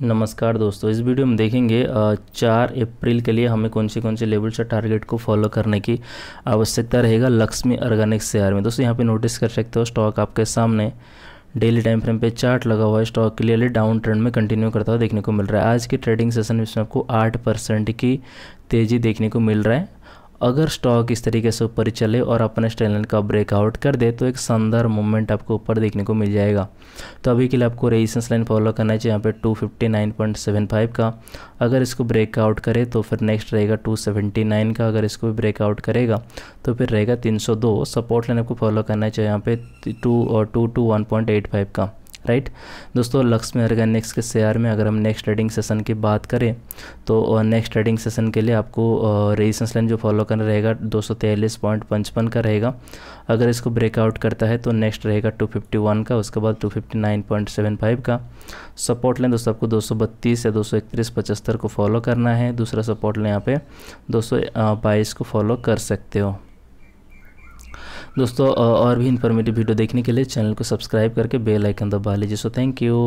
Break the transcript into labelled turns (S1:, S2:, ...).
S1: नमस्कार दोस्तों इस वीडियो में देखेंगे चार अप्रैल के लिए हमें कौन से कौन से लेवल से टारगेट को फॉलो करने की आवश्यकता रहेगा लक्ष्मी ऑर्गेनिक शेयर में दोस्तों यहाँ पे नोटिस कर सकते हो स्टॉक आपके सामने डेली टाइम फ्रेम पे चार्ट लगा हुआ है स्टॉक क्लियरली डाउन ट्रेंड में कंटिन्यू करता हुआ देखने को मिल रहा है आज के ट्रेडिंग सेशन में इसमें आपको आठ परसेंट की तेज़ी देखने को मिल रहा है अगर स्टॉक इस तरीके से ऊपर चले और अपने स्टैंडलाइन का ब्रेकआउट कर दे तो एक शानदार मूवमेंट आपको ऊपर देखने को मिल जाएगा तो अभी के लिए आपको रेजिस्टेंस लाइन फॉलो करना चाहिए यहाँ पे 259.75 का अगर इसको ब्रेकआउट करे तो फिर नेक्स्ट रहेगा 279 का अगर इसको भी ब्रेकआउट करेगा तो फिर रहेगा 302 सपोर्ट लाइन आपको फॉलो करना चाहिए यहाँ पे टू और two two one point eight five का राइट दोस्तों लक्ष्य में ऑर्गेनिक्स के शेयर में अगर हम नेक्स्ट ट्रेडिंग सेशन की बात करें तो नेक्स्ट ट्रेडिंग सेशन के लिए आपको रेजिस्टेंस लाइन जो फॉलो करना रहेगा दो का रहेगा अगर इसको ब्रेकआउट करता है तो नेक्स्ट रहेगा 251 का उसके बाद 259.75 का सपोर्ट लाइन दोस्तों आपको 232 या दो सौ को फॉलो करना है दूसरा सपोर्ट लाइन यहाँ पे दो को फॉलो कर सकते हो दोस्तों और भी इन्फॉर्मेटिव वीडियो देखने के लिए चैनल को सब्सक्राइब करके बेल आइकन दबा लीजिए सो थैंक यू